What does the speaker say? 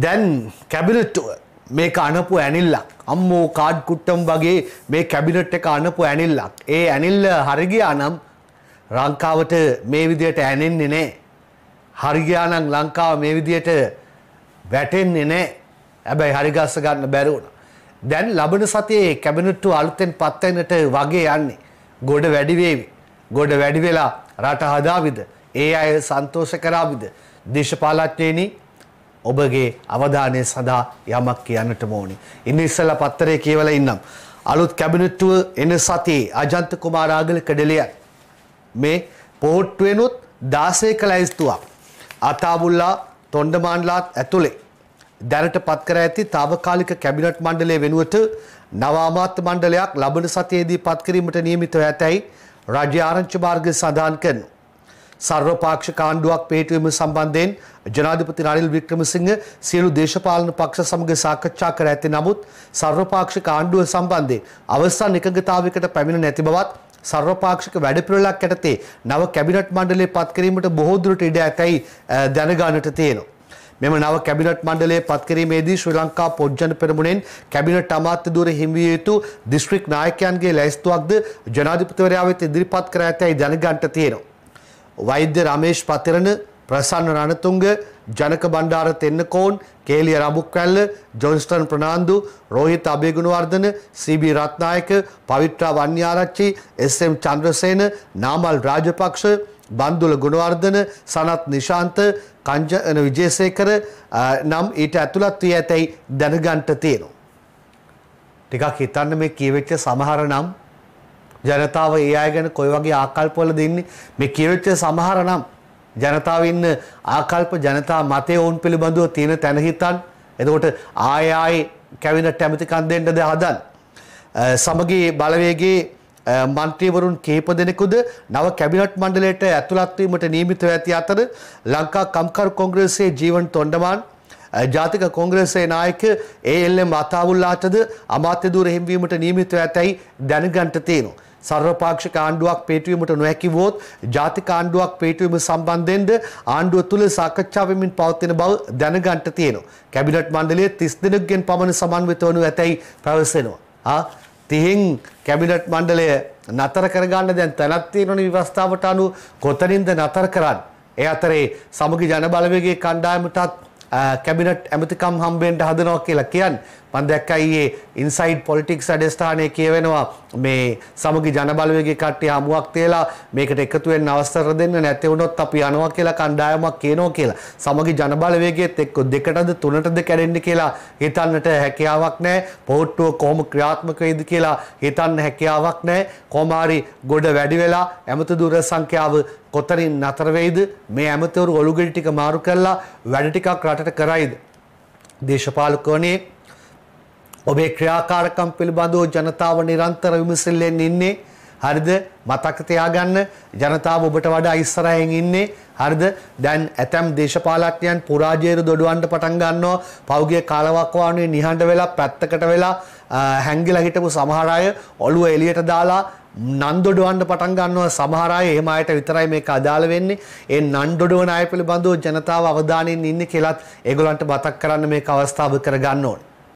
දැන් කැබිනට් මේක අනපු ඇනිල්ලක් අම්මෝ කාඩ් කුට්ටම් වගේ මේ කැබිනට් එක අනපු ඇනිල්ලක් ඒ ඇනිල්ල හරිගයා නම් ලංකාවට මේ විදියට ඇනෙන්නේ නෑ හරිගයා නම් ලංකාව මේ විදියට වැටෙන්නේ නෑ හැබැයි හරිගස්ස ගන්න බැරවුණ දැන් ලබන සතියේ කැබිනට්ටු අලුතෙන් පත්වෙනට වගේ යන්නේ ගොඩ වැඩිවේවි ගොඩ වැඩිවෙලා රට හදාවිද ඒ අය සන්තෝෂ කරාවිද දේශපාලත්වයනී ඔබගේ අවධානය සඳහා යමක් කියන්නට ඕනි. ඉන්න ඉස්සලා පත්තරේ කියවලා ඉන්නම්. අලුත් කැබිනට්ටුව එන සතියේ අජන්ත කුමාරාගල කඩලිය මේ පෝට්ටුවෙනුත් දාසය කලයිස්තුවක්. අතාබුල්ලා තොන්ඩමාන්ලාත් ඇතුළේ. දැනට පත්කර ඇති තාවකාලික කැබිනට් මණ්ඩලය වෙනුවට නවාමාත්‍ය මණ්ඩලයක් ලබන සතියේදී පත්කිරීමට නියමිතව ඇතැයි රජ්‍ය ආරංචි මාර්ගය සඳහන් කරනවා. සර්වපාක්ෂ කාණ්ඩුවක් පිටවීම සම්බන්ධයෙන් ජනාධිපති රනිල් වික්‍රමසිංහ සියලු දේශපාලන පක්ෂ සමග සාකච්ඡා කර ඇති නමුත් සර්වපාක්ෂ කාණ්ඩුව සම්බන්ධයෙන් අවසන් එකඟතාවයකට පැමිණ නැති බවත් සර්වපාක්ෂික වැඩපිළිවෙලක් යටතේ නව කැබිනට් මණ්ඩලය පත් කිරීමට බොහෝ දුරට ඉඩ ඇතයි දැනගන්නට තියෙනවා. මෙම නව කැබිනට් මණ්ඩලය පත්කිරීමේදී ශ්‍රී ලංකා පොජ්ජන පෙරමුණෙන් කැබිනට් අමාත්‍ය ධූර හිමිවිය යුතු දිස්ත්‍රික් නායකයන්ගේ ලැයිස්තුවක්ද ජනාධිපතිවරයා වෙත ඉදිරිපත් කර ඇතැයි දැනගන්නට තියෙනවා. වෛද්‍ය රමේෂ් පතිරණ ප්‍රසන්න රණතුංග ජනක බණ්ඩාර තෙන්නකෝන් කේලිය රඹුක්වැල්ල ජොන්ස්ටන් ප්‍රනාන්දු රෝහිත අබේගුණවර්ධන සීබී රත්නායක පවිත්‍රා වන්‍යාරච්චි එස්.එම්. චන්ද්‍රසේන නාමල් රාජපක්ෂ බන්දුල ගුණවර්ධන සනත් නිශාන්ත කංජන විජේසේකර නම් ඊට ඇතුළත් වී ඇතැයි දැනගන්ට තියෙනවා. ටිකක් හිතන්න මේ කියවෙච්ච සමහර නම් ජනතාව ඒ අය ගැන කොයි වගේ ආකල්පවල දෙන්නේ මේ කියවෙච්ච සමහර නම් ජනතාව ඉන්න ආකල්ප ජනතා මතය ඔවුන් පිළිබඳව තියෙන තැන හිතන් එතකොට ආය ආයි කැවිනට් ඇමතිකන් දෙන්නද හදන් සමගී බලවේගයේ මන්ත්‍රීවරුන් කිහිප දෙනෙකුද නව කැබිනට් මණ්ඩලයට ඇතුළත් වීමට නියමිතව ඇති අතර ලංකා කම්කරු කොංග්‍රසයේ ජීවන් තොණ්ඩමාන් ජාතික කොංග්‍රසයේ නායක ඒ.එල්.එම්. අතාවුල්ලාටද අමාත්‍ය ධූර හිමිවීමට නියමිතව ඇතැයි දැනගන්ට තියෙනවා. සර්වපාක්ෂික ආණ්ඩුවක් පේටුවීමට නොහැකිවොත් ජාතික ආණ්ඩුවක් පේටුවීම සම්බන්ධයෙන්ද ආණ්ඩුව තුළ සාකච්ඡා වෙමින් පවත්වන බව දැනගන්නට තියෙනවා. කැබිනට් මණ්ඩලයේ 30 දෙනෙක්ගෙන් පමණ සමන්විත වනු ඇතැයි පැවසෙනවා. ආ 30න් කැබිනට් මණ්ඩලය නතර කරගන්න දැන් තැනක් තියෙනවනේ විවස්ථාවට අනුව කොතනින්ද නතර කරන්නේ? ඒ අතරේ සමගි ජන බලවේගයේ කණ්ඩායමටත් කැබිනට් ඇමතිකම් හම්බෙන්ට හදනවා කියලා කියන්නේ මන් දැක්කයියේ ඉන්සයිඩ් පොලිටික්ස් අඩස්ථානය කියවෙනවා මේ සමගි ජනබලවගේ කට්ටි හමුවක් තේලා මේකට එකතුවෙන් අවස්ථර දෙන්න නැතිවුණොත් අපි යනවා කියලා කණ්ඩායමක් කියනෝ කියලා සමගි ජනබලවේගේත් එක්ක දෙකටද තුනටද කැඩෙන්න කියලා හිතන්නට හැකියාවක් නෑ පොහොට්ටුව කොහොම ක්‍රියාත්මකයිද කියලා හිතන්න හැකියාවක් නෑ කොමාරි ගොඩ වැඩි වෙලා ඇමතු දුර සංඛ්‍යාව කොතරින් නතර වෙයිද මේ ඇමතවරු ඔලුගෙඩි ටික මාරු කරලා වැඩ ටිකක් රටට කරයිද දේශපාලකෝනේ ඔබේ ක්‍රියාකාරකම් පිළිබඳව ජනතාව නිරන්තර විමසිල්ලෙන් ඉන්නේ. හරිද? මතක තියාගන්න ජනතාව ඔබට වඩා ඉස්සරහින් ඉන්නේ. හරිද? දැන් ඇතම් දේශපාලඥයන් පුරාජයට දොඩවන්න පටන් ගන්නවා. පෞගිය කාලවක් වානුවේ නිහඬ වෙලා පැත්තකට වෙලා හැංගිලා හිටපු සමහර අය ඔළුව එළියට දාලා නන්දොඩවන්න පටන් ගන්නවා සමහර අය එහෙම අයට විතරයි මේක අදාළ වෙන්නේ. ඒ නන්දොඩවන අය පිළිබඳව ජනතාව අවධානයෙන් ඉන්නේ කියලාත් ඒගොල්ලන්ට මතක් කරන්න මේක අවස්ථාව කරගන්න ඕනේ.